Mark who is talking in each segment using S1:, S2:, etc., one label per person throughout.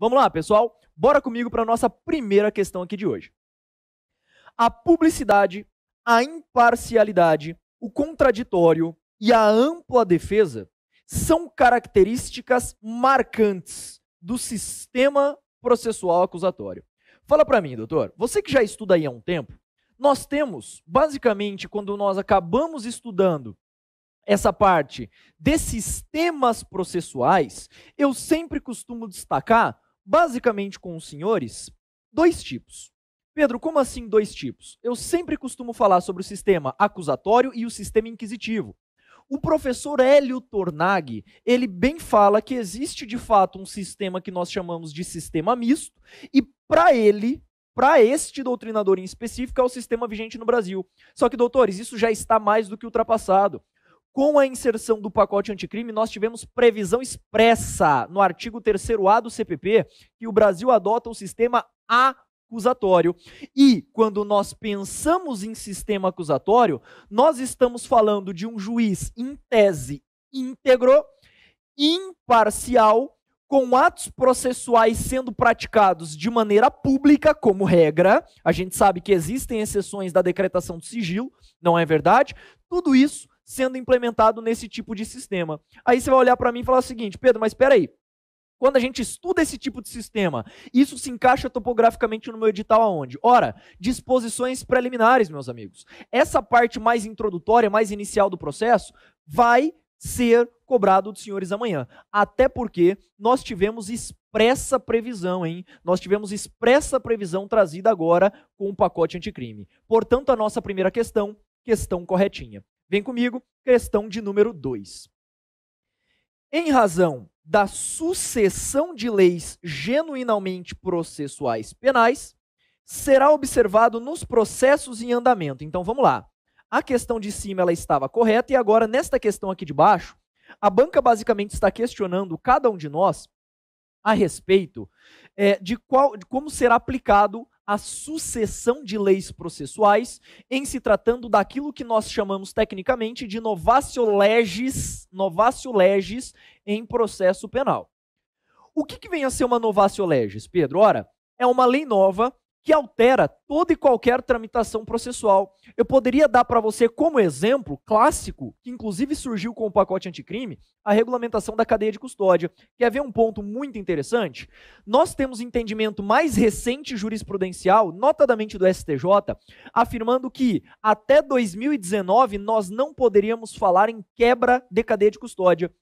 S1: Vamos lá, pessoal? Bora comigo para a nossa primeira questão aqui de hoje. A publicidade, a imparcialidade, o contraditório e a ampla defesa são características marcantes do sistema processual acusatório. Fala para mim, doutor, você que já estuda aí há um tempo, nós temos, basicamente, quando nós acabamos estudando essa parte de sistemas processuais, eu sempre costumo destacar basicamente com os senhores, dois tipos. Pedro, como assim dois tipos? Eu sempre costumo falar sobre o sistema acusatório e o sistema inquisitivo. O professor Hélio Tornag, ele bem fala que existe de fato um sistema que nós chamamos de sistema misto, e para ele, para este doutrinador em específico, é o sistema vigente no Brasil. Só que, doutores, isso já está mais do que ultrapassado. Com a inserção do pacote anticrime, nós tivemos previsão expressa no artigo 3A do CPP que o Brasil adota o sistema acusatório. E quando nós pensamos em sistema acusatório, nós estamos falando de um juiz em tese íntegro, imparcial, com atos processuais sendo praticados de maneira pública, como regra. A gente sabe que existem exceções da decretação de sigilo, não é verdade? Tudo isso sendo implementado nesse tipo de sistema. Aí você vai olhar para mim e falar o seguinte, Pedro, mas espera aí. Quando a gente estuda esse tipo de sistema, isso se encaixa topograficamente no meu edital aonde? Ora, disposições preliminares, meus amigos. Essa parte mais introdutória, mais inicial do processo, vai ser cobrado dos senhores amanhã. Até porque nós tivemos expressa previsão, hein? Nós tivemos expressa previsão trazida agora com o pacote anticrime. Portanto, a nossa primeira questão, questão corretinha. Vem comigo, questão de número 2. Em razão da sucessão de leis genuinamente processuais penais, será observado nos processos em andamento. Então vamos lá. A questão de cima ela estava correta e agora nesta questão aqui de baixo, a banca basicamente está questionando cada um de nós a respeito é, de qual, de como será aplicado a sucessão de leis processuais em se tratando daquilo que nós chamamos tecnicamente de novatio legis, novatio legis em processo penal. O que, que vem a ser uma novatio legis, Pedro? Ora, é uma lei nova que altera toda e qualquer tramitação processual. Eu poderia dar para você como exemplo clássico, que inclusive surgiu com o pacote anticrime, a regulamentação da cadeia de custódia. Quer ver um ponto muito interessante? Nós temos entendimento mais recente jurisprudencial, notadamente do STJ, afirmando que até 2019 nós não poderíamos falar em quebra de cadeia de custódia.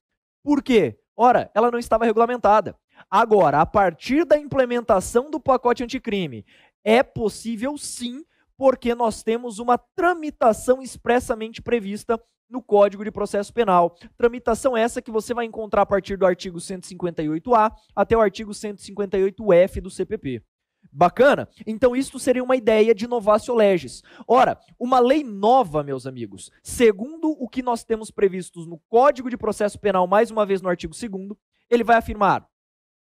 S1: Por quê? Ora, ela não estava regulamentada. Agora, a partir da implementação do pacote anticrime, é possível sim, porque nós temos uma tramitação expressamente prevista no Código de Processo Penal. Tramitação essa que você vai encontrar a partir do artigo 158A até o artigo 158F do CPP. Bacana? Então, isto seria uma ideia de novatio legis. Ora, uma lei nova, meus amigos, segundo o que nós temos previstos no Código de Processo Penal, mais uma vez no artigo 2 ele vai afirmar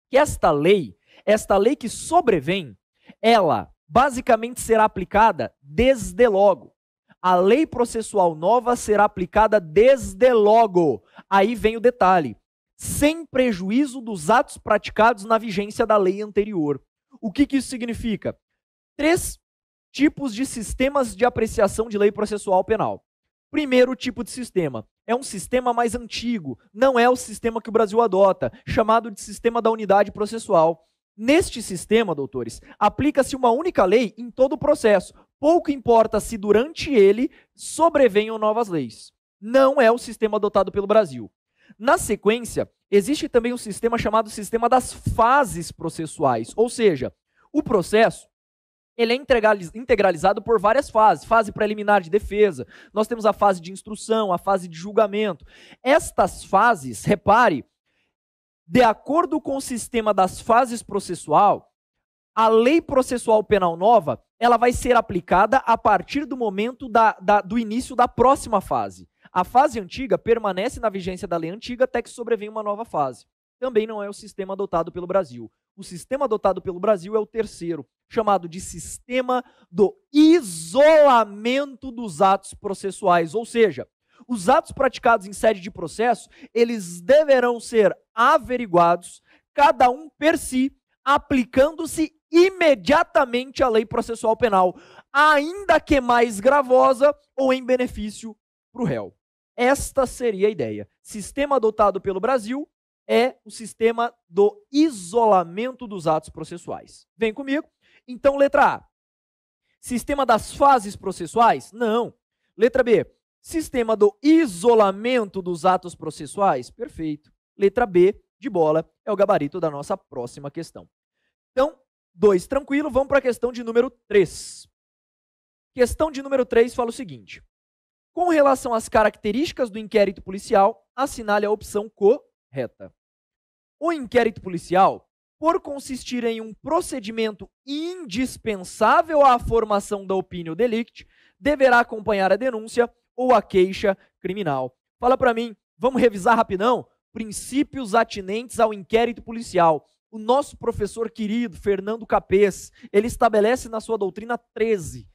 S1: que esta lei, esta lei que sobrevém, ela basicamente será aplicada desde logo. A lei processual nova será aplicada desde logo. Aí vem o detalhe: sem prejuízo dos atos praticados na vigência da lei anterior. O que, que isso significa? Três tipos de sistemas de apreciação de lei processual penal. Primeiro tipo de sistema. É um sistema mais antigo, não é o sistema que o Brasil adota, chamado de sistema da unidade processual. Neste sistema, doutores, aplica-se uma única lei em todo o processo. Pouco importa se durante ele sobrevenham novas leis. Não é o sistema adotado pelo Brasil. Na sequência, existe também um sistema chamado sistema das fases processuais, ou seja, o processo ele é integralizado por várias fases. Fase preliminar de defesa, nós temos a fase de instrução, a fase de julgamento. Estas fases, repare, de acordo com o sistema das fases processual, a lei processual penal nova ela vai ser aplicada a partir do momento da, da, do início da próxima fase. A fase antiga permanece na vigência da lei antiga até que sobrevém uma nova fase. Também não é o sistema adotado pelo Brasil. O sistema adotado pelo Brasil é o terceiro, chamado de sistema do isolamento dos atos processuais, ou seja, os atos praticados em sede de processo, eles deverão ser averiguados, cada um per si, aplicando-se imediatamente à lei processual penal, ainda que mais gravosa ou em benefício para o réu. Esta seria a ideia. Sistema adotado pelo Brasil é o sistema do isolamento dos atos processuais. Vem comigo. Então, letra A. Sistema das fases processuais? Não. Letra B. Sistema do isolamento dos atos processuais? Perfeito. Letra B de bola é o gabarito da nossa próxima questão. Então, dois tranquilo, vamos para a questão de número 3. Questão de número 3 fala o seguinte: Com relação às características do inquérito policial, assinale a opção correta. O inquérito policial por consistir em um procedimento indispensável à formação da opinião delict, deverá acompanhar a denúncia ou a queixa criminal. Fala para mim, vamos revisar rapidão? Princípios atinentes ao inquérito policial. O nosso professor querido, Fernando Capês, ele estabelece na sua doutrina 13.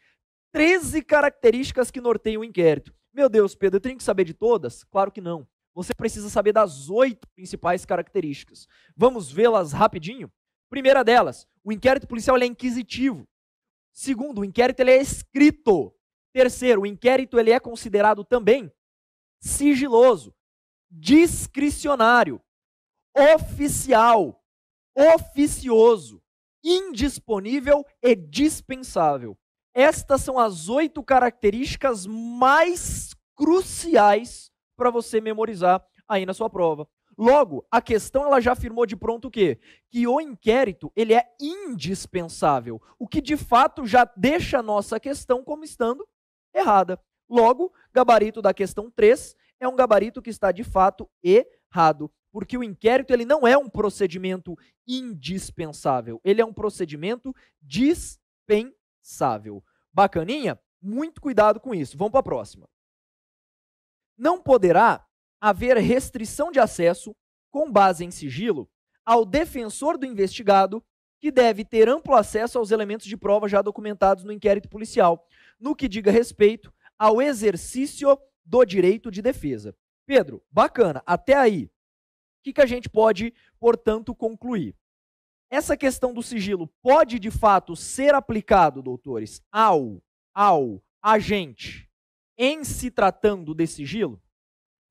S1: 13 características que norteiam o inquérito. Meu Deus, Pedro, eu tenho que saber de todas? Claro que não. Você precisa saber das oito principais características. Vamos vê-las rapidinho? Primeira delas, o inquérito policial é inquisitivo. Segundo, o inquérito é escrito. Terceiro, o inquérito ele é considerado também sigiloso, discricionário, oficial, oficioso, indisponível e dispensável. Estas são as oito características mais cruciais para você memorizar aí na sua prova. Logo, a questão ela já afirmou de pronto o quê? Que o inquérito ele é indispensável, o que de fato já deixa a nossa questão como estando errada. Logo, gabarito da questão 3 é um gabarito que está de fato errado, porque o inquérito ele não é um procedimento indispensável, ele é um procedimento dispensável. Bacaninha? Muito cuidado com isso. Vamos para a próxima. Não poderá haver restrição de acesso com base em sigilo ao defensor do investigado que deve ter amplo acesso aos elementos de prova já documentados no inquérito policial no que diga respeito ao exercício do direito de defesa. Pedro, bacana, até aí. O que, que a gente pode, portanto, concluir? Essa questão do sigilo pode de fato ser aplicado, doutores, ao, ao agente em se tratando de sigilo?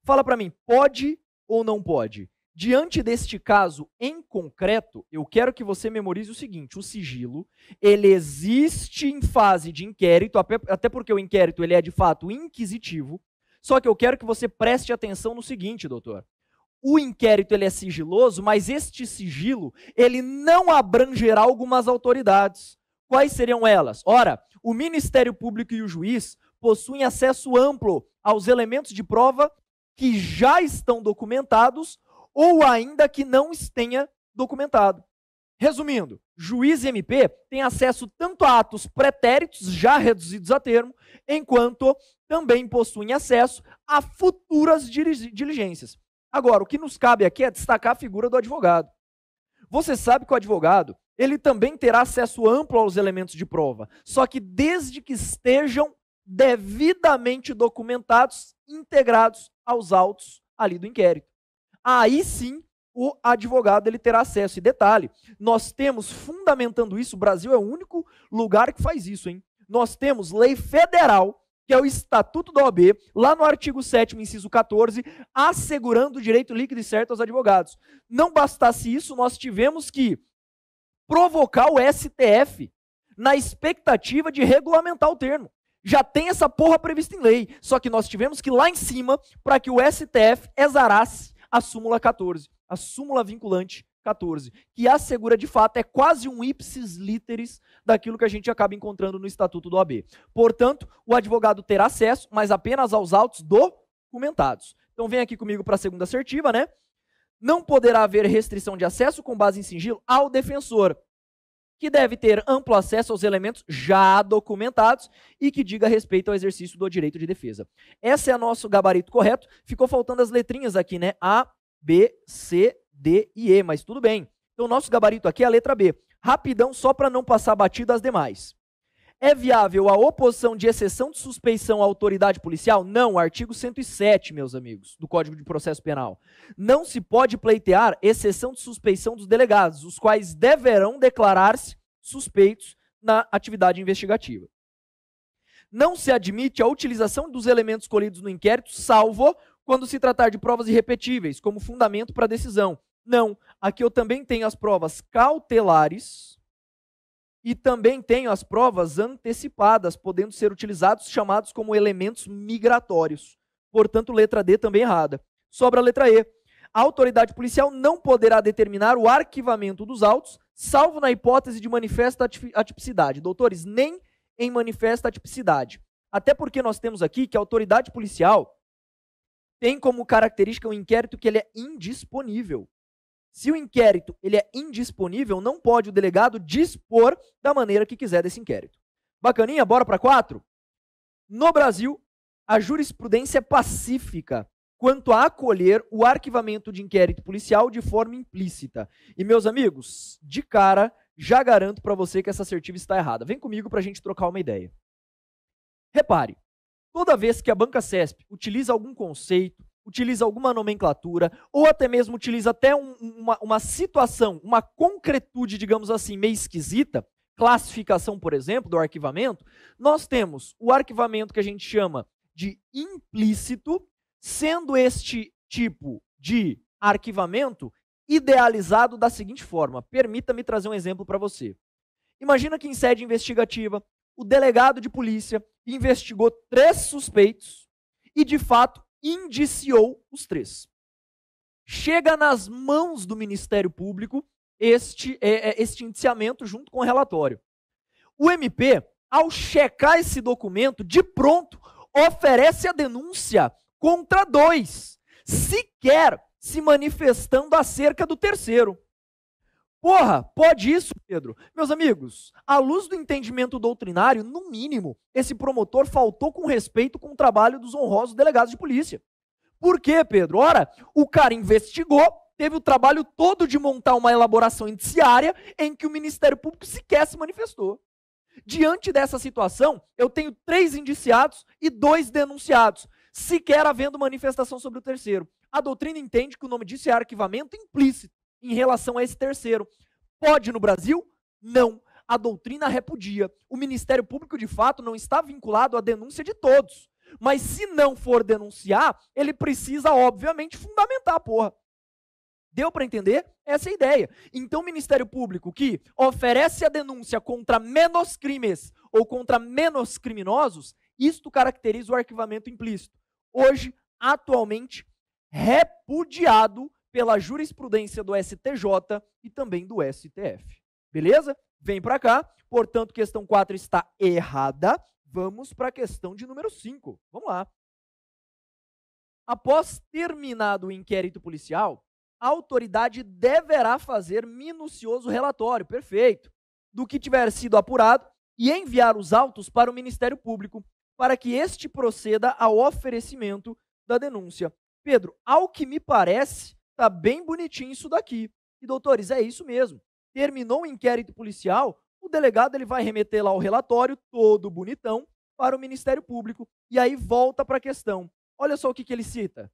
S1: Fala para mim, pode ou não pode? Diante deste caso em concreto, eu quero que você memorize o seguinte: o sigilo ele existe em fase de inquérito, até porque o inquérito ele é de fato inquisitivo. Só que eu quero que você preste atenção no seguinte, doutor. O inquérito ele é sigiloso, mas este sigilo ele não abrangerá algumas autoridades. Quais seriam elas? Ora, o Ministério Público e o juiz possuem acesso amplo aos elementos de prova que já estão documentados ou ainda que não tenha documentado. Resumindo, juiz e MP têm acesso tanto a atos pretéritos já reduzidos a termo, enquanto também possuem acesso a futuras diligências. Agora, o que nos cabe aqui é destacar a figura do advogado. Você sabe que o advogado, ele também terá acesso amplo aos elementos de prova, só que desde que estejam devidamente documentados, integrados aos autos ali do inquérito aí sim o advogado ele terá acesso. E detalhe, nós temos fundamentando isso, o Brasil é o único lugar que faz isso, hein? Nós temos lei federal, que é o Estatuto da OAB, lá no artigo 7 inciso 14, assegurando o direito líquido e certo aos advogados. Não bastasse isso, nós tivemos que provocar o STF na expectativa de regulamentar o termo. Já tem essa porra prevista em lei, só que nós tivemos que ir lá em cima para que o STF exarasse a súmula 14, a súmula vinculante 14, que assegura de fato, é quase um ipsis literis daquilo que a gente acaba encontrando no Estatuto do OAB. Portanto, o advogado terá acesso, mas apenas aos autos documentados. Então vem aqui comigo para a segunda assertiva, né? Não poderá haver restrição de acesso com base em sigilo ao defensor, que deve ter amplo acesso aos elementos já documentados e que diga respeito ao exercício do direito de defesa. Esse é o nosso gabarito correto. Ficou faltando as letrinhas aqui, né? A, B, C, D e E, mas tudo bem. Então, o nosso gabarito aqui é a letra B. Rapidão, só para não passar batida as demais. É viável a oposição de exceção de suspeição à autoridade policial? Não, artigo 107, meus amigos, do Código de Processo Penal. Não se pode pleitear exceção de suspeição dos delegados, os quais deverão declarar-se suspeitos na atividade investigativa. Não se admite a utilização dos elementos colhidos no inquérito, salvo quando se tratar de provas irrepetíveis, como fundamento para a decisão. Não, aqui eu também tenho as provas cautelares e também tenho as provas antecipadas, podendo ser utilizados chamados como elementos migratórios. Portanto, letra D também errada. Sobra a letra E. A autoridade policial não poderá determinar o arquivamento dos autos, salvo na hipótese de manifesta atipicidade. Doutores, nem em manifesta atipicidade. Até porque nós temos aqui que a autoridade policial tem como característica um inquérito que ele é indisponível. Se o inquérito ele é indisponível, não pode o delegado dispor da maneira que quiser desse inquérito. Bacaninha? Bora para quatro? No Brasil, a jurisprudência é pacífica quanto a acolher o arquivamento de inquérito policial de forma implícita. E, meus amigos, de cara, já garanto para você que essa assertiva está errada. Vem comigo para a gente trocar uma ideia. Repare, toda vez que a banca CESP utiliza algum conceito, utiliza alguma nomenclatura, ou até mesmo utiliza até um, uma, uma situação, uma concretude, digamos assim, meio esquisita, classificação, por exemplo, do arquivamento, nós temos o arquivamento que a gente chama de implícito, sendo este tipo de arquivamento idealizado da seguinte forma. Permita-me trazer um exemplo para você. Imagina que em sede investigativa, o delegado de polícia investigou três suspeitos e, de fato, indiciou os três. Chega nas mãos do Ministério Público este, é, é este indiciamento junto com o relatório. O MP, ao checar esse documento, de pronto oferece a denúncia contra dois, sequer se manifestando acerca do terceiro. Porra, pode isso, Pedro? Meus amigos, à luz do entendimento doutrinário, no mínimo, esse promotor faltou com respeito com o trabalho dos honrosos delegados de polícia. Por quê, Pedro? Ora, o cara investigou, teve o trabalho todo de montar uma elaboração indiciária em que o Ministério Público sequer se manifestou. Diante dessa situação, eu tenho três indiciados e dois denunciados, sequer havendo manifestação sobre o terceiro. A doutrina entende que o nome disso é arquivamento implícito em relação a esse terceiro. Pode no Brasil? Não. A doutrina repudia. O Ministério Público, de fato, não está vinculado à denúncia de todos. Mas se não for denunciar, ele precisa, obviamente, fundamentar, porra. Deu para entender essa é a ideia? Então, o Ministério Público que oferece a denúncia contra menos crimes ou contra menos criminosos, isto caracteriza o arquivamento implícito. Hoje, atualmente, repudiado pela jurisprudência do STJ e também do STF. Beleza? Vem para cá. Portanto, questão 4 está errada. Vamos para a questão de número 5. Vamos lá. Após terminado o inquérito policial, a autoridade deverá fazer minucioso relatório, perfeito, do que tiver sido apurado e enviar os autos para o Ministério Público, para que este proceda ao oferecimento da denúncia. Pedro, ao que me parece, Tá bem bonitinho isso daqui. E doutores, é isso mesmo. Terminou o inquérito policial, o delegado ele vai remeter lá o relatório todo bonitão para o Ministério Público e aí volta para a questão. Olha só o que, que ele cita.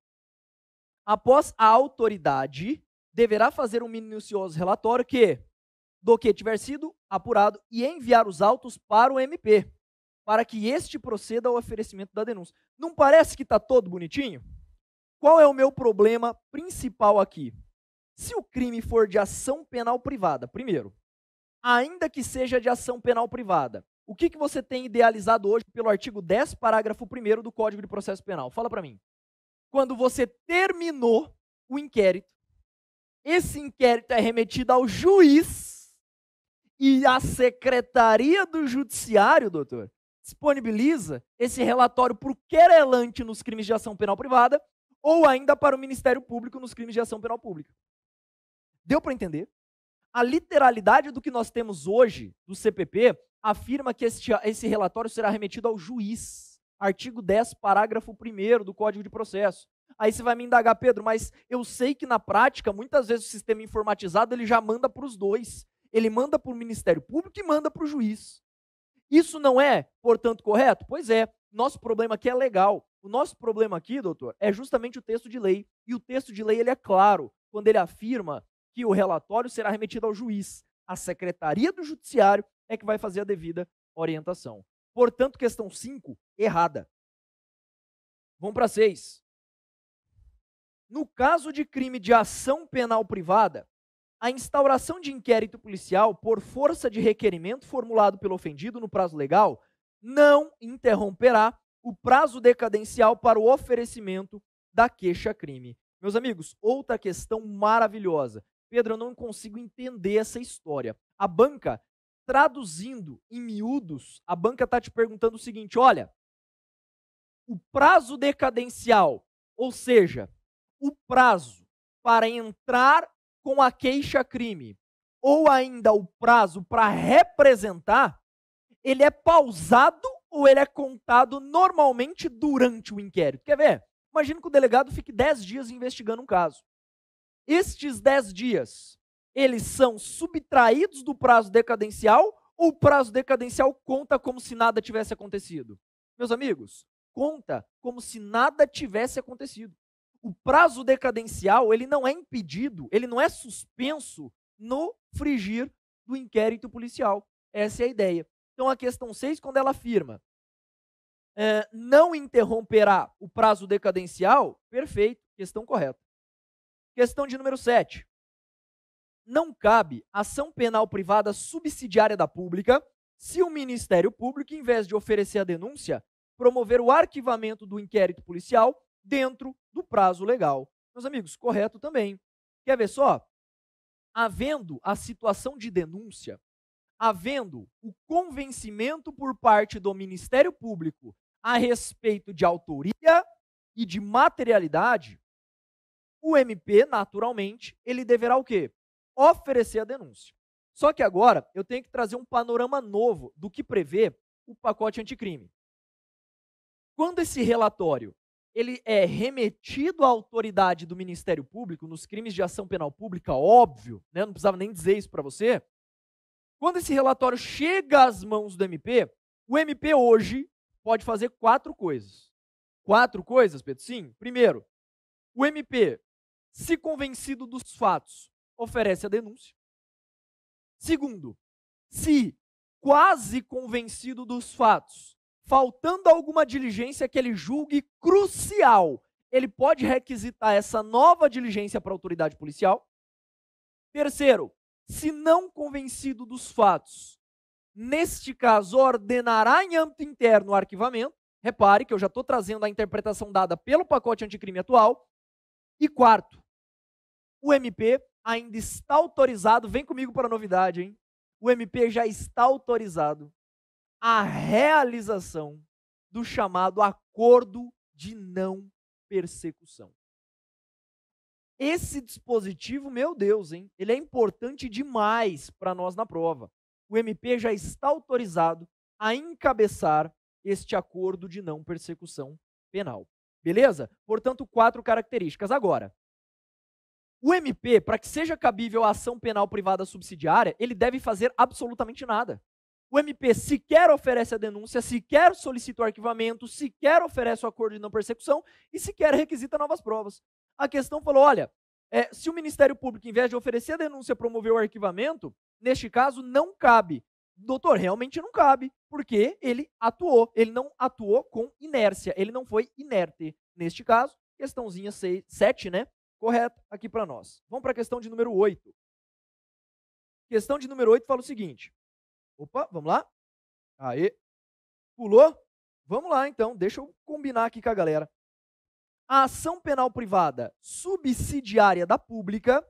S1: Após a autoridade deverá fazer um minucioso relatório que do que tiver sido apurado e enviar os autos para o MP, para que este proceda ao oferecimento da denúncia. Não parece que está todo bonitinho? Qual é o meu problema principal aqui? Se o crime for de ação penal privada, primeiro, ainda que seja de ação penal privada, o que, que você tem idealizado hoje pelo artigo 10, parágrafo 1 do Código de Processo Penal? Fala para mim. Quando você terminou o inquérito, esse inquérito é remetido ao juiz e a Secretaria do Judiciário, doutor, disponibiliza esse relatório para o querelante nos crimes de ação penal privada ou ainda para o Ministério Público nos crimes de ação penal pública. Deu para entender? A literalidade do que nós temos hoje do CPP afirma que este, esse relatório será remetido ao juiz. Artigo 10, parágrafo 1 do Código de Processo. Aí você vai me indagar, Pedro, mas eu sei que na prática, muitas vezes o sistema informatizado ele já manda para os dois. Ele manda para o Ministério Público e manda para o juiz. Isso não é, portanto, correto? Pois é. Nosso problema aqui é legal. O nosso problema aqui, doutor, é justamente o texto de lei. E o texto de lei ele é claro quando ele afirma que o relatório será remetido ao juiz. A Secretaria do Judiciário é que vai fazer a devida orientação. Portanto, questão 5, errada. Vamos para 6. No caso de crime de ação penal privada, a instauração de inquérito policial por força de requerimento formulado pelo ofendido no prazo legal não interromperá o prazo decadencial para o oferecimento da queixa-crime. Meus amigos, outra questão maravilhosa. Pedro, eu não consigo entender essa história. A banca, traduzindo em miúdos, a banca está te perguntando o seguinte: olha, o prazo decadencial, ou seja, o prazo para entrar com a queixa-crime, ou ainda o prazo para representar, ele é pausado ou ele é contado normalmente durante o inquérito. Quer ver? Imagina que o delegado fique 10 dias investigando um caso. Estes 10 dias, eles são subtraídos do prazo decadencial ou o prazo decadencial conta como se nada tivesse acontecido? Meus amigos, conta como se nada tivesse acontecido. O prazo decadencial, ele não é impedido, ele não é suspenso no frigir do inquérito policial. Essa é a ideia. Então, a questão 6, quando ela afirma é, não interromperá o prazo decadencial, perfeito, questão correta. Questão de número 7. Não cabe ação penal privada subsidiária da pública se o Ministério Público, em vez de oferecer a denúncia, promover o arquivamento do inquérito policial dentro do prazo legal. Meus amigos, correto também. Quer ver só? Havendo a situação de denúncia, havendo o convencimento por parte do Ministério Público a respeito de autoria e de materialidade, o MP, naturalmente, ele deverá o quê? Oferecer a denúncia. Só que agora eu tenho que trazer um panorama novo do que prevê o pacote anticrime. Quando esse relatório ele é remetido à autoridade do Ministério Público nos crimes de ação penal pública, óbvio, né? não precisava nem dizer isso para você, quando esse relatório chega às mãos do MP, o MP hoje pode fazer quatro coisas. Quatro coisas, Pedro? Sim. Primeiro, o MP, se convencido dos fatos, oferece a denúncia. Segundo, se quase convencido dos fatos, faltando alguma diligência que ele julgue crucial, ele pode requisitar essa nova diligência para a autoridade policial. Terceiro, se não convencido dos fatos, neste caso, ordenará em âmbito interno o arquivamento. Repare que eu já estou trazendo a interpretação dada pelo pacote anticrime atual. E quarto, o MP ainda está autorizado, vem comigo para a novidade, hein? O MP já está autorizado a realização do chamado acordo de não persecução. Esse dispositivo, meu Deus, hein? Ele é importante demais para nós na prova. O MP já está autorizado a encabeçar este acordo de não persecução penal. Beleza? Portanto, quatro características. Agora, o MP, para que seja cabível a ação penal privada subsidiária, ele deve fazer absolutamente nada. O MP sequer oferece a denúncia, sequer solicita o arquivamento, sequer oferece o acordo de não persecução e sequer requisita novas provas a questão falou: olha, é, se o Ministério Público, em vez de oferecer a denúncia, promover o arquivamento, neste caso não cabe. Doutor, realmente não cabe, porque ele atuou. Ele não atuou com inércia, ele não foi inerte. Neste caso, questãozinha 7, né? Correta aqui para nós. Vamos para a questão de número 8. Questão de número 8 fala o seguinte. Opa, vamos lá? Aí. Pulou? Vamos lá, então. Deixa eu combinar aqui com a galera a ação penal privada subsidiária da pública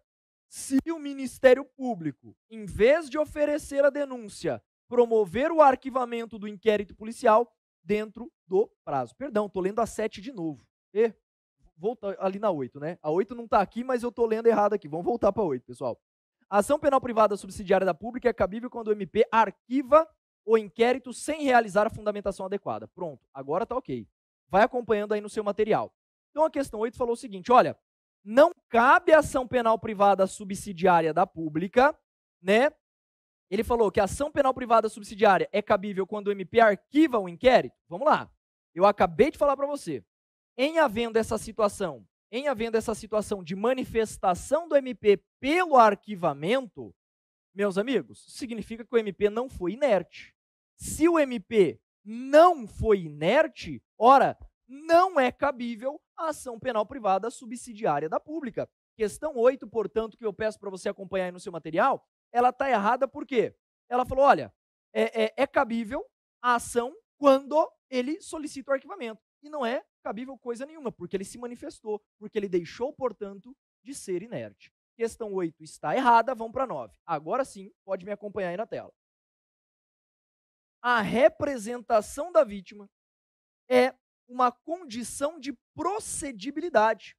S1: se o Ministério Público, em vez de oferecer a denúncia, promover o arquivamento do inquérito policial dentro do prazo. Perdão, estou lendo a 7 de novo. E volta ali na 8, né? A 8 não está aqui, mas eu estou lendo errado aqui. Vamos voltar para a 8, pessoal. A ação penal privada subsidiária da pública é cabível quando o MP arquiva o inquérito sem realizar a fundamentação adequada. Pronto, agora está ok. Vai acompanhando aí no seu material. Então a questão 8 falou o seguinte: olha, não cabe ação penal privada subsidiária da pública, né? Ele falou que a ação penal privada subsidiária é cabível quando o MP arquiva o inquérito. Vamos lá. Eu acabei de falar para você. Em havendo essa situação, em havendo essa situação de manifestação do MP pelo arquivamento, meus amigos, significa que o MP não foi inerte. Se o MP não foi inerte, ora, não é cabível a ação penal privada subsidiária da pública. Questão 8, portanto, que eu peço para você acompanhar aí no seu material, ela está errada por quê? Ela falou: olha, é, é, é cabível a ação quando ele solicita o arquivamento. E não é cabível coisa nenhuma, porque ele se manifestou, porque ele deixou, portanto, de ser inerte. Questão 8 está errada, vamos para 9. Agora sim, pode me acompanhar aí na tela. A representação da vítima é uma condição de procedibilidade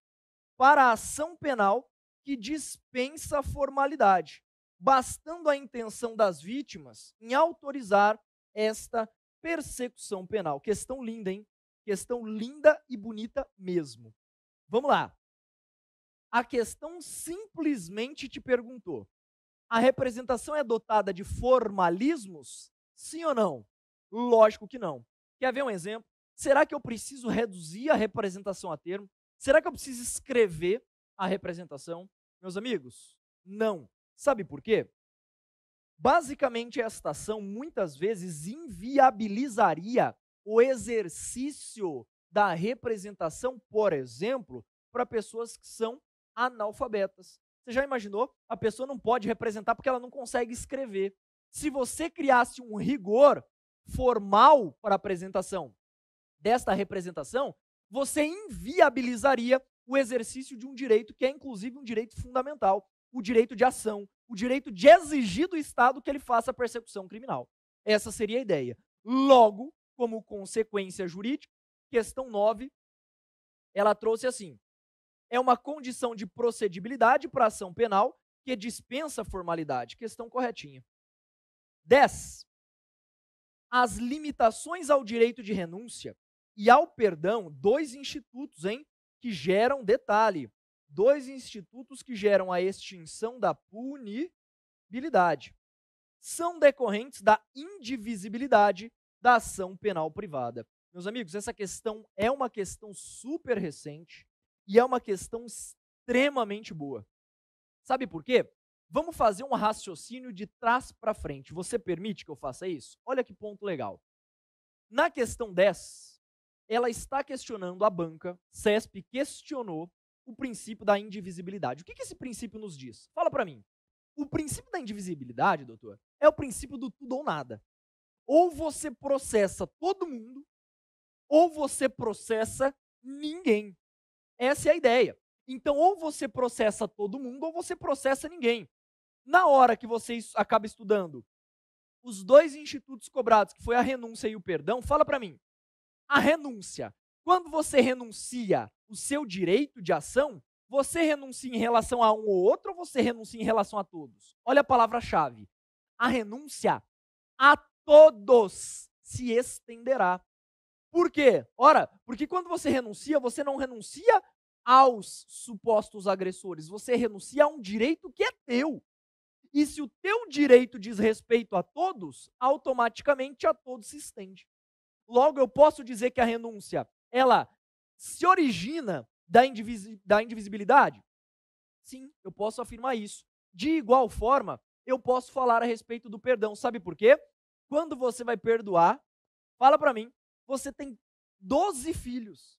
S1: para a ação penal que dispensa a formalidade, bastando a intenção das vítimas em autorizar esta persecução penal. Questão linda, hein? Questão linda e bonita mesmo. Vamos lá. A questão simplesmente te perguntou: a representação é dotada de formalismos? Sim ou não? Lógico que não. Quer ver um exemplo? Será que eu preciso reduzir a representação a termo? Será que eu preciso escrever a representação? Meus amigos, não. Sabe por quê? Basicamente, esta ação muitas vezes inviabilizaria o exercício da representação, por exemplo, para pessoas que são analfabetas. Você já imaginou? A pessoa não pode representar porque ela não consegue escrever. Se você criasse um rigor formal para a apresentação, desta representação, você inviabilizaria o exercício de um direito que é, inclusive, um direito fundamental, o direito de ação, o direito de exigir do Estado que ele faça persecução criminal. Essa seria a ideia. Logo, como consequência jurídica, questão 9, ela trouxe assim: é uma condição de procedibilidade para ação penal que dispensa formalidade. Questão corretinha. 10. As limitações ao direito de renúncia e ao perdão dois institutos, hein, que geram detalhe, dois institutos que geram a extinção da punibilidade. São decorrentes da indivisibilidade da ação penal privada. Meus amigos, essa questão é uma questão super recente e é uma questão extremamente boa. Sabe por quê? Vamos fazer um raciocínio de trás para frente. Você permite que eu faça isso? Olha que ponto legal. Na questão 10, ela está questionando a banca, CESP questionou o princípio da indivisibilidade. O que, que esse princípio nos diz? Fala para mim. O princípio da indivisibilidade, doutor, é o princípio do tudo ou nada. Ou você processa todo mundo, ou você processa ninguém. Essa é a ideia. Então, ou você processa todo mundo, ou você processa ninguém. Na hora que você acaba estudando os dois institutos cobrados, que foi a renúncia e o perdão, fala para mim, a renúncia. Quando você renuncia o seu direito de ação, você renuncia em relação a um ou outro ou você renuncia em relação a todos? Olha a palavra-chave. A renúncia a todos se estenderá. Por quê? Ora, porque quando você renuncia, você não renuncia aos supostos agressores, você renuncia a um direito que é teu. E se o teu direito diz respeito a todos, automaticamente a todos se estende. Logo, eu posso dizer que a renúncia, ela se origina da, indivis da indivisibilidade? Sim, eu posso afirmar isso. De igual forma, eu posso falar a respeito do perdão. Sabe por quê? Quando você vai perdoar, fala para mim, você tem 12 filhos.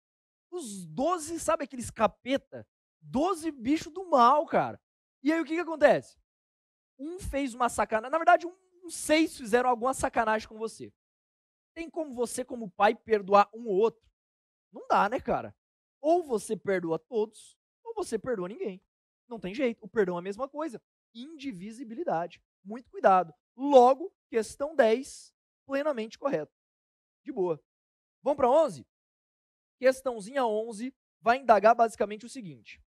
S1: Os 12, sabe aqueles capeta? 12 bichos do mal, cara. E aí o que, que acontece? Um fez uma sacanagem. Na verdade, um, uns seis fizeram alguma sacanagem com você tem como você, como pai, perdoar um ou outro? Não dá, né, cara? Ou você perdoa todos, ou você perdoa ninguém. Não tem jeito. O perdão é a mesma coisa. Indivisibilidade. Muito cuidado. Logo, questão 10, plenamente correta. De boa. Vamos para 11? Questãozinha 11 vai indagar basicamente o seguinte: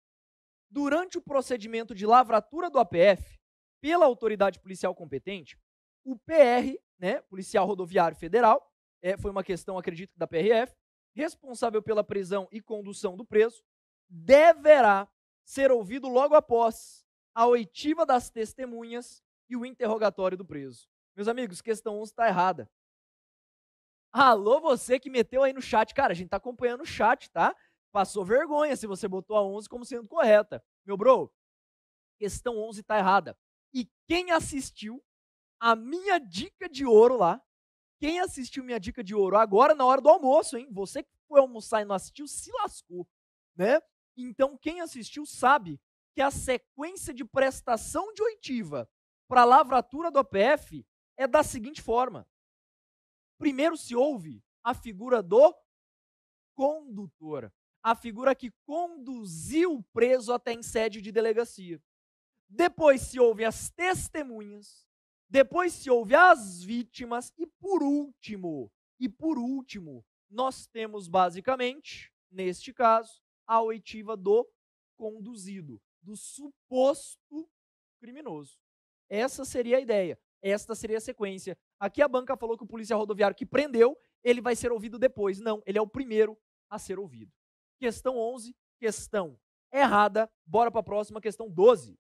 S1: Durante o procedimento de lavratura do APF pela autoridade policial competente, o PR, né, policial rodoviário federal, é, foi uma questão, acredito, da PRF, responsável pela prisão e condução do preso, deverá ser ouvido logo após a oitiva das testemunhas e o interrogatório do preso. Meus amigos, questão 11 está errada. Alô, você que meteu aí no chat. Cara, a gente está acompanhando o chat, tá? Passou vergonha se você botou a 11 como sendo correta. Meu bro, questão 11 está errada. E quem assistiu a minha dica de ouro lá, quem assistiu minha dica de ouro agora na hora do almoço, hein? Você que foi almoçar e não assistiu, se lascou, né? Então, quem assistiu sabe que a sequência de prestação de oitiva para a lavratura do OPF é da seguinte forma: primeiro se ouve a figura do condutor, a figura que conduziu o preso até em sede de delegacia. Depois se ouvem as testemunhas, depois se ouve as vítimas e por último, e por último, nós temos basicamente, neste caso, a oitiva do conduzido, do suposto criminoso. Essa seria a ideia, esta seria a sequência. Aqui a banca falou que o policial rodoviário que prendeu, ele vai ser ouvido depois. Não, ele é o primeiro a ser ouvido. Questão 11, questão errada. Bora para a próxima, questão 12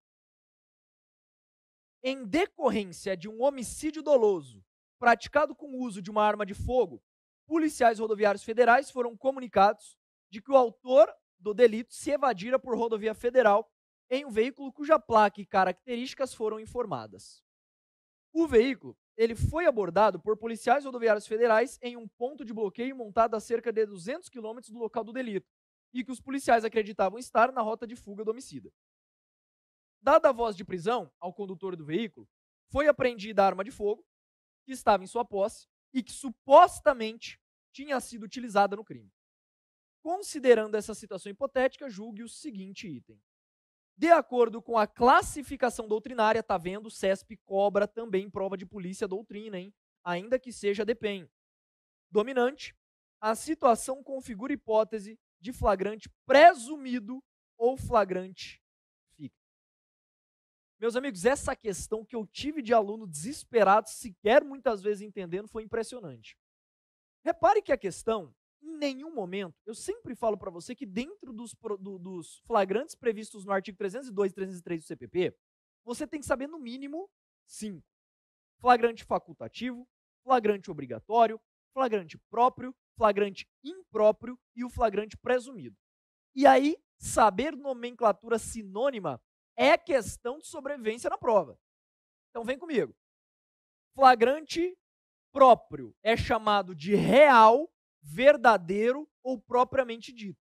S1: em decorrência de um homicídio doloso praticado com o uso de uma arma de fogo, policiais rodoviários federais foram comunicados de que o autor do delito se evadira por rodovia federal em um veículo cuja placa e características foram informadas. O veículo, ele foi abordado por policiais rodoviários federais em um ponto de bloqueio montado a cerca de 200 quilômetros do local do delito e que os policiais acreditavam estar na rota de fuga do homicida. Dada a voz de prisão ao condutor do veículo, foi apreendida a arma de fogo que estava em sua posse e que supostamente tinha sido utilizada no crime. Considerando essa situação hipotética, julgue o seguinte item. De acordo com a classificação doutrinária, tá vendo? O CESP cobra também prova de polícia doutrina, hein? Ainda que seja DEPEN. Dominante, a situação configura hipótese de flagrante presumido ou flagrante meus amigos, essa questão que eu tive de aluno desesperado, sequer muitas vezes entendendo, foi impressionante. Repare que a questão, em nenhum momento, eu sempre falo para você que dentro dos, do, dos flagrantes previstos no artigo 302 e 303 do CPP, você tem que saber no mínimo cinco: flagrante facultativo, flagrante obrigatório, flagrante próprio, flagrante impróprio e o flagrante presumido. E aí, saber nomenclatura sinônima é questão de sobrevivência na prova. Então vem comigo. Flagrante próprio é chamado de real, verdadeiro ou propriamente dito.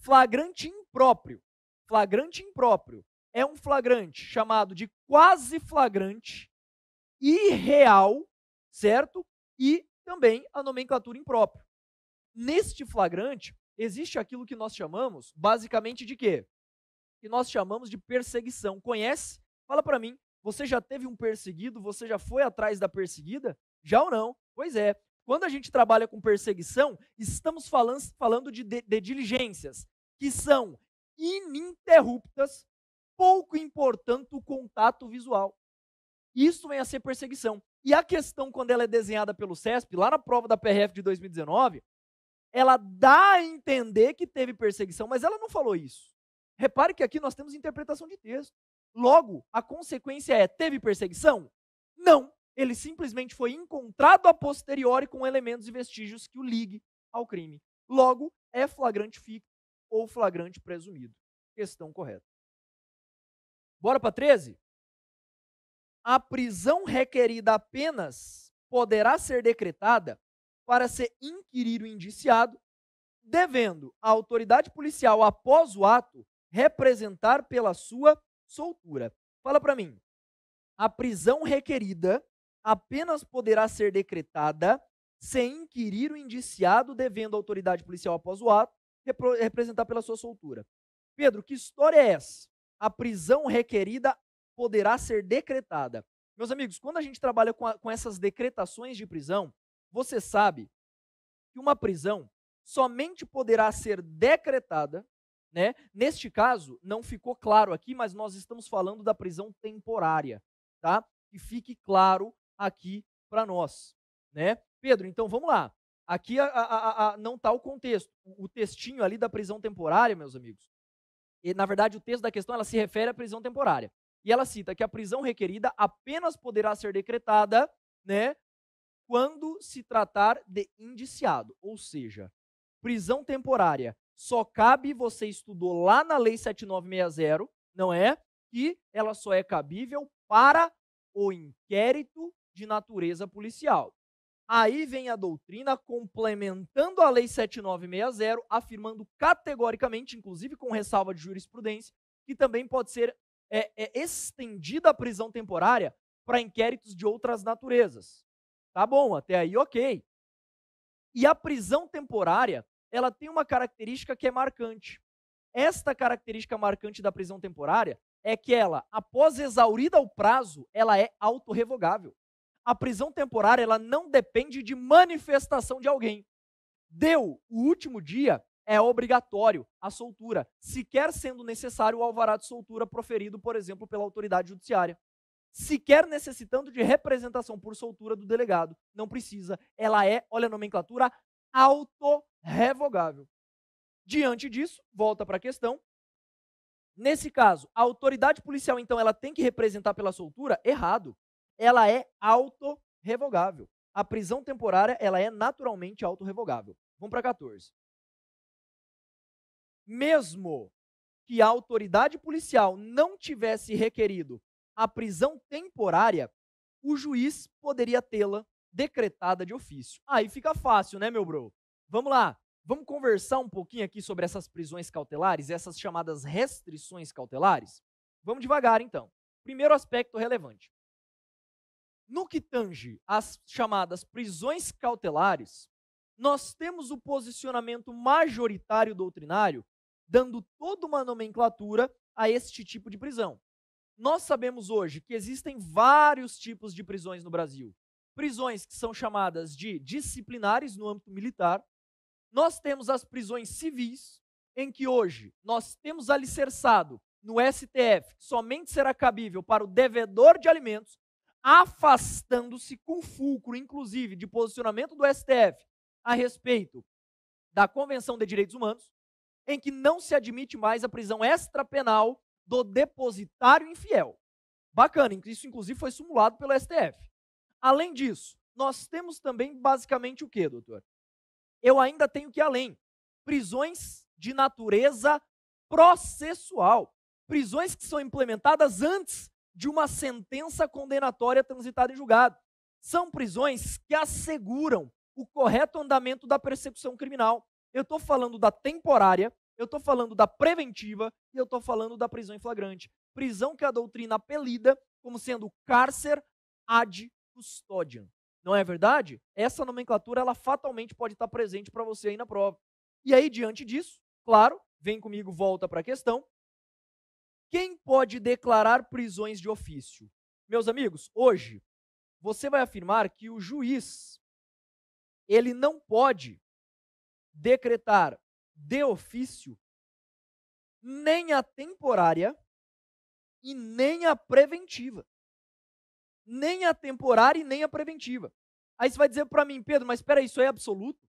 S1: Flagrante impróprio. Flagrante impróprio é um flagrante chamado de quase flagrante, irreal, certo? E também a nomenclatura imprópria. Neste flagrante, existe aquilo que nós chamamos basicamente de quê? que nós chamamos de perseguição. Conhece? Fala para mim, você já teve um perseguido? Você já foi atrás da perseguida? Já ou não? Pois é. Quando a gente trabalha com perseguição, estamos falando, falando de, de, de diligências, que são ininterruptas, pouco importante o contato visual. Isso vem a ser perseguição. E a questão, quando ela é desenhada pelo CESP, lá na prova da PRF de 2019, ela dá a entender que teve perseguição, mas ela não falou isso. Repare que aqui nós temos interpretação de texto. Logo, a consequência é: teve perseguição? Não. Ele simplesmente foi encontrado a posteriori com elementos e vestígios que o ligue ao crime. Logo, é flagrante fixo ou flagrante presumido. Questão correta. Bora para 13? A prisão requerida apenas poderá ser decretada para ser o indiciado, devendo a autoridade policial, após o ato, representar pela sua soltura. Fala para mim. A prisão requerida apenas poderá ser decretada sem inquirir o indiciado devendo a autoridade policial após o ato representar pela sua soltura. Pedro, que história é essa? A prisão requerida poderá ser decretada. Meus amigos, quando a gente trabalha com, a, com essas decretações de prisão, você sabe que uma prisão somente poderá ser decretada né? Neste caso, não ficou claro aqui, mas nós estamos falando da prisão temporária, tá? Que fique claro aqui para nós, né? Pedro, então vamos lá. Aqui a, a, a, não está o contexto. O, o textinho ali da prisão temporária, meus amigos. E, na verdade, o texto da questão ela se refere à prisão temporária. E ela cita que a prisão requerida apenas poderá ser decretada, né? Quando se tratar de indiciado, ou seja, prisão temporária só cabe, você estudou lá na Lei 7960, não é? Que ela só é cabível para o inquérito de natureza policial. Aí vem a doutrina complementando a Lei 7960, afirmando categoricamente, inclusive com ressalva de jurisprudência, que também pode ser é, é estendida a prisão temporária para inquéritos de outras naturezas. Tá bom, até aí ok. E a prisão temporária ela tem uma característica que é marcante. Esta característica marcante da prisão temporária é que ela, após exaurida o prazo, ela é autorrevogável. A prisão temporária ela não depende de manifestação de alguém. Deu o último dia, é obrigatório a soltura, sequer sendo necessário o alvará de soltura proferido, por exemplo, pela autoridade judiciária. Sequer necessitando de representação por soltura do delegado. Não precisa. Ela é, olha a nomenclatura, autorrevogável revogável. Diante disso, volta para a questão. Nesse caso, a autoridade policial, então, ela tem que representar pela soltura? Errado. Ela é autorrevogável. A prisão temporária, ela é naturalmente autorrevogável. Vamos para 14. Mesmo que a autoridade policial não tivesse requerido a prisão temporária, o juiz poderia tê-la decretada de ofício. Aí fica fácil, né, meu bro? Vamos lá, vamos conversar um pouquinho aqui sobre essas prisões cautelares, essas chamadas restrições cautelares? Vamos devagar então. Primeiro aspecto relevante. No que tange às chamadas prisões cautelares, nós temos o posicionamento majoritário doutrinário dando toda uma nomenclatura a este tipo de prisão. Nós sabemos hoje que existem vários tipos de prisões no Brasil. Prisões que são chamadas de disciplinares no âmbito militar, nós temos as prisões civis, em que hoje nós temos alicerçado no STF que somente será cabível para o devedor de alimentos, afastando-se com fulcro, inclusive, de posicionamento do STF a respeito da Convenção de Direitos Humanos, em que não se admite mais a prisão extrapenal do depositário infiel. Bacana, isso inclusive foi simulado pelo STF. Além disso, nós temos também basicamente o que, doutor? eu ainda tenho que ir além. Prisões de natureza processual. Prisões que são implementadas antes de uma sentença condenatória transitada em julgado. São prisões que asseguram o correto andamento da persecução criminal. Eu estou falando da temporária, eu estou falando da preventiva e eu estou falando da prisão em flagrante. Prisão que a doutrina apelida como sendo cárcer ad custodiam não é verdade? Essa nomenclatura ela fatalmente pode estar presente para você aí na prova. E aí, diante disso, claro, vem comigo, volta para a questão. Quem pode declarar prisões de ofício? Meus amigos, hoje você vai afirmar que o juiz ele não pode decretar de ofício nem a temporária e nem a preventiva nem a temporária e nem a preventiva. Aí você vai dizer para mim, Pedro, mas espera, isso é absoluto?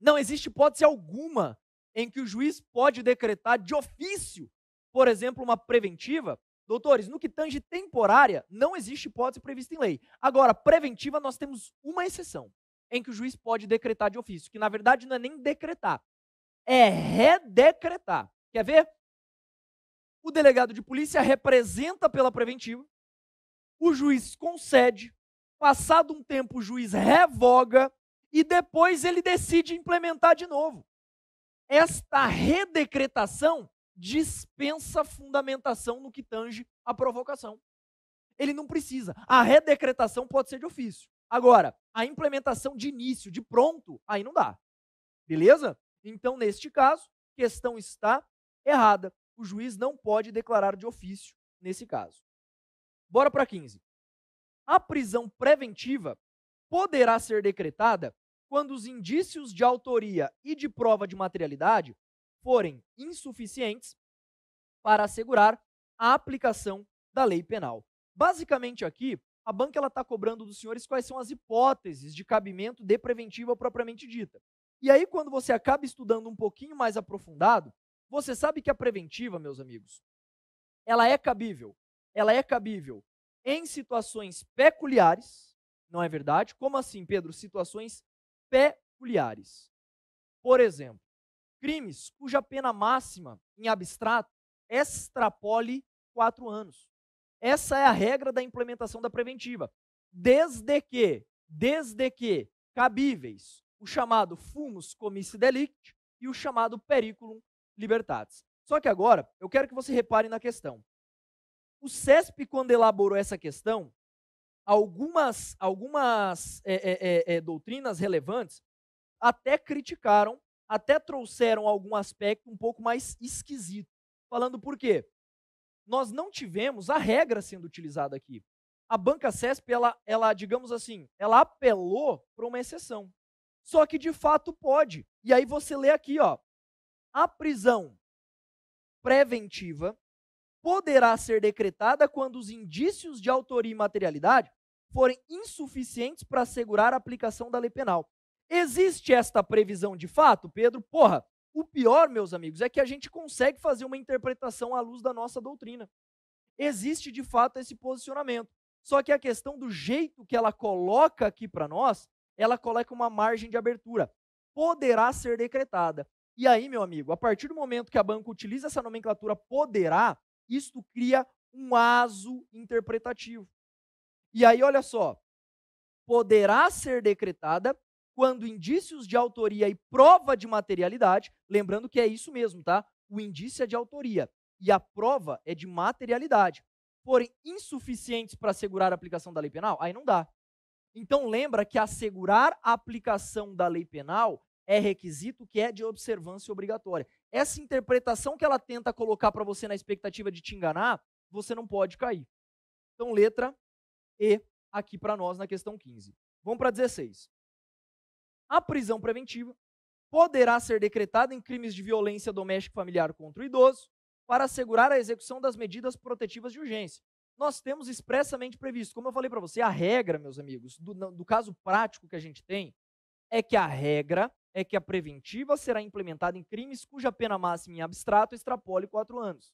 S1: Não existe hipótese alguma em que o juiz pode decretar de ofício, por exemplo, uma preventiva. Doutores, no que tange temporária, não existe hipótese prevista em lei. Agora, preventiva, nós temos uma exceção em que o juiz pode decretar de ofício, que na verdade não é nem decretar, é redecretar. Quer ver? O delegado de polícia representa pela preventiva, o juiz concede, passado um tempo o juiz revoga e depois ele decide implementar de novo. Esta redecretação dispensa fundamentação no que tange a provocação. Ele não precisa. A redecretação pode ser de ofício. Agora, a implementação de início, de pronto, aí não dá. Beleza? Então, neste caso, questão está errada. O juiz não pode declarar de ofício nesse caso. Bora para 15. A prisão preventiva poderá ser decretada quando os indícios de autoria e de prova de materialidade forem insuficientes para assegurar a aplicação da lei penal. Basicamente aqui, a banca ela está cobrando dos senhores quais são as hipóteses de cabimento de preventiva propriamente dita. E aí, quando você acaba estudando um pouquinho mais aprofundado, você sabe que a preventiva, meus amigos, ela é cabível ela é cabível em situações peculiares, não é verdade? Como assim, Pedro? Situações peculiares. Por exemplo, crimes cuja pena máxima em abstrato extrapole quatro anos. Essa é a regra da implementação da preventiva. Desde que, desde que cabíveis o chamado fumus commissi delict e o chamado periculum libertatis. Só que agora eu quero que você repare na questão. O CESP, quando elaborou essa questão, algumas, algumas é, é, é, doutrinas relevantes até criticaram, até trouxeram algum aspecto um pouco mais esquisito. Falando por quê? Nós não tivemos a regra sendo utilizada aqui. A banca CESP, ela, ela digamos assim, ela apelou para uma exceção. Só que de fato pode. E aí você lê aqui, ó, a prisão preventiva poderá ser decretada quando os indícios de autoria e materialidade forem insuficientes para assegurar a aplicação da lei penal. Existe esta previsão de fato, Pedro? Porra, o pior, meus amigos, é que a gente consegue fazer uma interpretação à luz da nossa doutrina. Existe de fato esse posicionamento. Só que a questão do jeito que ela coloca aqui para nós, ela coloca uma margem de abertura. Poderá ser decretada. E aí, meu amigo, a partir do momento que a banca utiliza essa nomenclatura poderá, isto cria um aso interpretativo. E aí, olha só, poderá ser decretada quando indícios de autoria e prova de materialidade, lembrando que é isso mesmo, tá? O indício é de autoria e a prova é de materialidade, forem insuficientes para assegurar a aplicação da lei penal, aí não dá. Então lembra que assegurar a aplicação da lei penal é requisito que é de observância obrigatória essa interpretação que ela tenta colocar para você na expectativa de te enganar, você não pode cair. Então, letra E aqui para nós na questão 15. Vamos para 16. A prisão preventiva poderá ser decretada em crimes de violência doméstica familiar contra o idoso para assegurar a execução das medidas protetivas de urgência. Nós temos expressamente previsto, como eu falei para você, a regra, meus amigos, do, do caso prático que a gente tem, é que a regra é que a preventiva será implementada em crimes cuja pena máxima em abstrato extrapole quatro anos.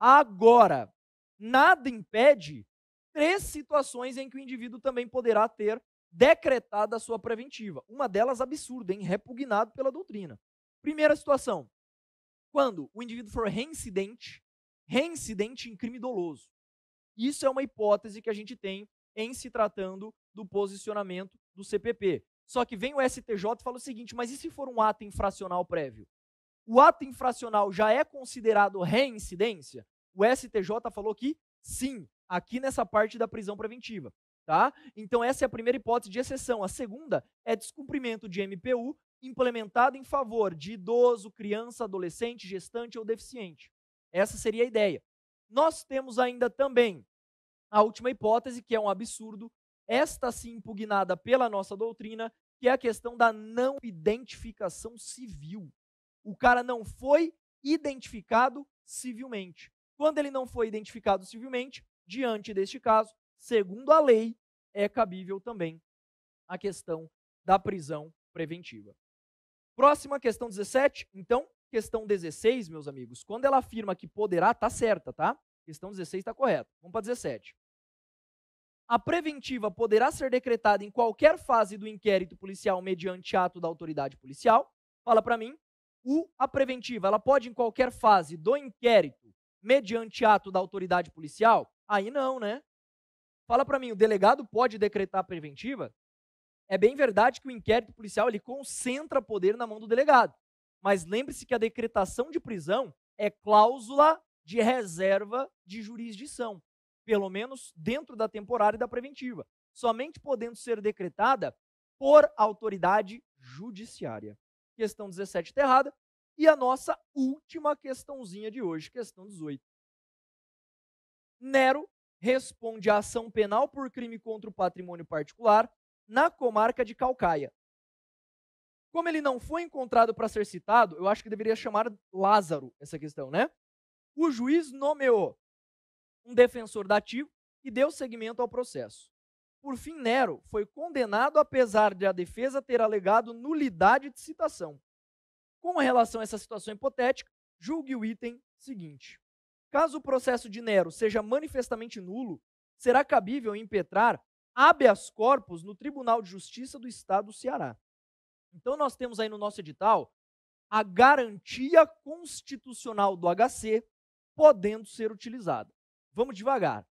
S1: Agora, nada impede três situações em que o indivíduo também poderá ter decretada a sua preventiva. Uma delas absurda, hein? repugnado pela doutrina. Primeira situação, quando o indivíduo for reincidente, reincidente em crime doloso. Isso é uma hipótese que a gente tem em se tratando do posicionamento do CPP. Só que vem o STJ e fala o seguinte: mas e se for um ato infracional prévio? O ato infracional já é considerado reincidência? O STJ falou que sim, aqui nessa parte da prisão preventiva. Tá? Então, essa é a primeira hipótese de exceção. A segunda é descumprimento de MPU implementado em favor de idoso, criança, adolescente, gestante ou deficiente. Essa seria a ideia. Nós temos ainda também a última hipótese, que é um absurdo, esta sim impugnada pela nossa doutrina, que é a questão da não identificação civil. O cara não foi identificado civilmente. Quando ele não foi identificado civilmente, diante deste caso, segundo a lei, é cabível também a questão da prisão preventiva. Próxima questão 17, então, questão 16, meus amigos, quando ela afirma que poderá, tá certa, tá? Questão 16 está correta. Vamos para 17 a preventiva poderá ser decretada em qualquer fase do inquérito policial mediante ato da autoridade policial. Fala para mim. O, a preventiva, ela pode em qualquer fase do inquérito mediante ato da autoridade policial? Aí não, né? Fala para mim, o delegado pode decretar a preventiva? É bem verdade que o inquérito policial ele concentra poder na mão do delegado. Mas lembre-se que a decretação de prisão é cláusula de reserva de jurisdição pelo menos dentro da temporária e da preventiva, somente podendo ser decretada por autoridade judiciária. Questão 17 está errada. E a nossa última questãozinha de hoje, questão 18. Nero responde à ação penal por crime contra o patrimônio particular na comarca de Calcaia. Como ele não foi encontrado para ser citado, eu acho que deveria chamar Lázaro essa questão, né? O juiz nomeou um defensor dativo, e deu seguimento ao processo. Por fim, Nero foi condenado apesar de a defesa ter alegado nulidade de citação. Com relação a essa situação hipotética, julgue o item seguinte. Caso o processo de Nero seja manifestamente nulo, será cabível impetrar habeas corpus no Tribunal de Justiça do Estado do Ceará. Então nós temos aí no nosso edital a garantia constitucional do HC podendo ser utilizada. Vamos devagar.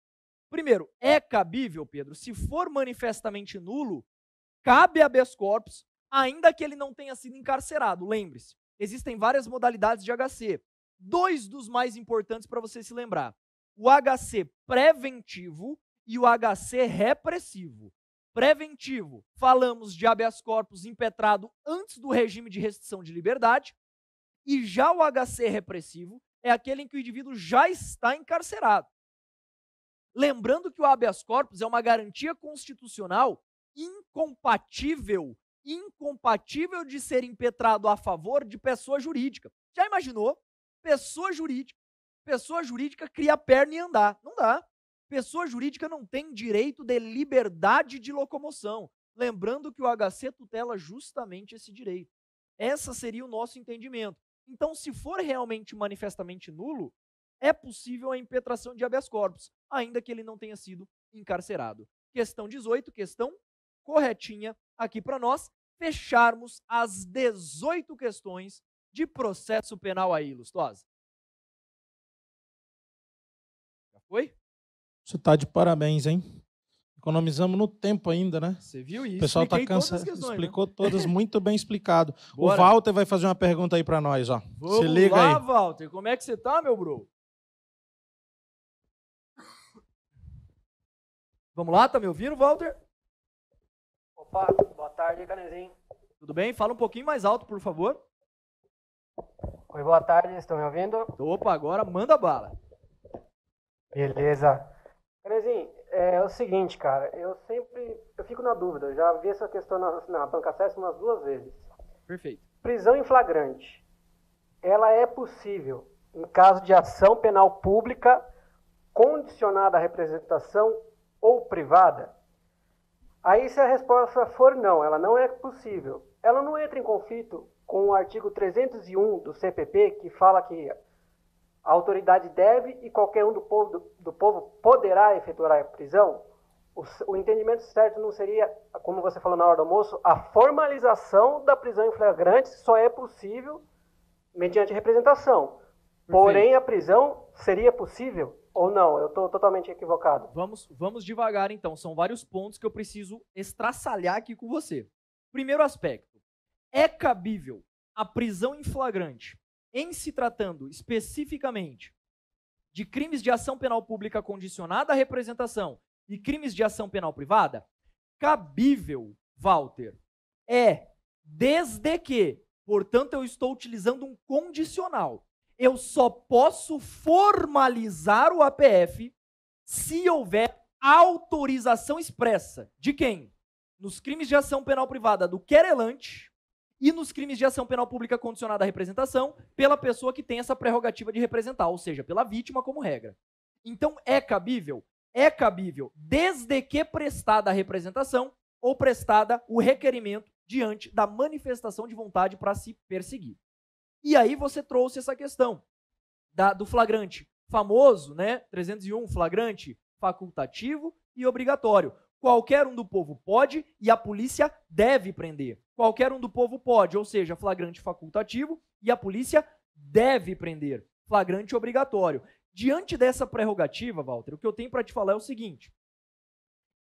S1: Primeiro, é cabível, Pedro? Se for manifestamente nulo, cabe habeas corpus, ainda que ele não tenha sido encarcerado. Lembre-se, existem várias modalidades de HC. Dois dos mais importantes para você se lembrar: o HC preventivo e o HC repressivo. Preventivo, falamos de habeas corpus impetrado antes do regime de restrição de liberdade, e já o HC repressivo é aquele em que o indivíduo já está encarcerado. Lembrando que o habeas corpus é uma garantia constitucional incompatível, incompatível de ser impetrado a favor de pessoa jurídica. Já imaginou? Pessoa jurídica. Pessoa jurídica cria perna e andar. Não dá. Pessoa jurídica não tem direito de liberdade de locomoção. Lembrando que o HC tutela justamente esse direito. Essa seria o nosso entendimento. Então, se for realmente manifestamente nulo, é possível a impetração de habeas corpus, ainda que ele não tenha sido encarcerado. Questão 18, questão corretinha aqui para nós fecharmos as 18 questões de processo penal aí, Lustosa. Já foi? Você está de parabéns, hein? Economizamos no tempo ainda, né? Você viu isso? O pessoal tá Expliquei tá cansado. Né? Explicou né? todas muito bem explicado. Bora. O Walter vai fazer uma pergunta aí para nós, ó. Vamos Se liga lá, aí. Walter. Como é que você tá, meu bro? Vamos lá, tá me ouvindo, Walter? Opa, boa tarde, Canezinho. Tudo bem? Fala um pouquinho mais alto, por favor. Oi, boa tarde, estão me ouvindo? Opa, agora manda bala. Beleza. Canezinho, é, é o seguinte, cara, eu sempre eu fico na dúvida, já vi essa questão na, na banca acesso umas duas vezes. Perfeito. Prisão em flagrante, ela é possível em caso de ação penal pública condicionada à representação ou privada? Aí, se a resposta for não, ela não é possível, ela não entra em conflito com o artigo 301 do CPP, que fala que a autoridade deve e qualquer um do povo, do, do povo poderá efetuar a prisão? O, o, entendimento certo não seria, como você falou na hora do almoço, a formalização da prisão em flagrante só é possível mediante representação. Porém, a prisão seria possível ou não, eu estou totalmente equivocado. Vamos, vamos devagar então, são vários pontos que eu preciso estraçalhar aqui com você. Primeiro aspecto: é cabível a prisão em flagrante em se tratando especificamente de crimes de ação penal pública condicionada à representação e crimes de ação penal privada? Cabível, Walter, é desde que, portanto, eu estou utilizando um condicional eu só posso formalizar o APF se houver autorização expressa. De quem? Nos crimes de ação penal privada do querelante e nos crimes de ação penal pública condicionada à representação, pela pessoa que tem essa prerrogativa de representar, ou seja, pela vítima como regra. Então é cabível? É cabível, desde que prestada a representação ou prestada o requerimento diante da manifestação de vontade para se perseguir. E aí você trouxe essa questão da, do flagrante. Famoso, né? 301, flagrante, facultativo e obrigatório. Qualquer um do povo pode e a polícia deve prender. Qualquer um do povo pode, ou seja, flagrante facultativo e a polícia deve prender. Flagrante obrigatório. Diante dessa prerrogativa, Walter, o que eu tenho para te falar é o seguinte: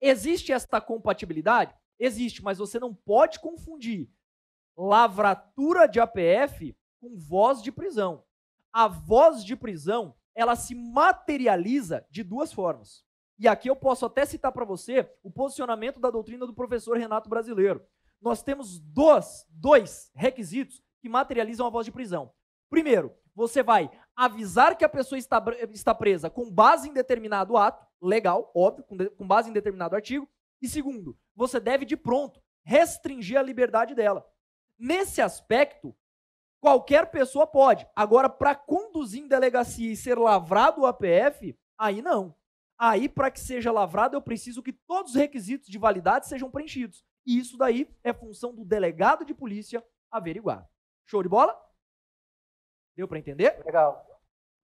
S1: existe esta compatibilidade? Existe, mas você não pode confundir lavratura de APF com voz de prisão. A voz de prisão, ela se materializa de duas formas. E aqui eu posso até citar para você o posicionamento da doutrina do professor Renato Brasileiro. Nós temos dois, dois requisitos que materializam a voz de prisão. Primeiro, você vai avisar que a pessoa está, está presa com base em determinado ato, legal, óbvio, com, de, com base em determinado artigo. E segundo, você deve de pronto restringir a liberdade dela. Nesse aspecto, Qualquer pessoa pode. Agora, para conduzir em delegacia e ser lavrado o APF, aí não. Aí, para que seja lavrado, eu preciso que todos os requisitos de validade sejam preenchidos. E isso daí é função do delegado de polícia averiguar. Show de bola? Deu para entender? Legal.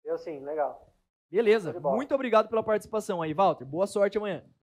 S1: Deu sim, legal. Beleza. Muito obrigado pela participação aí, Walter. Boa sorte amanhã.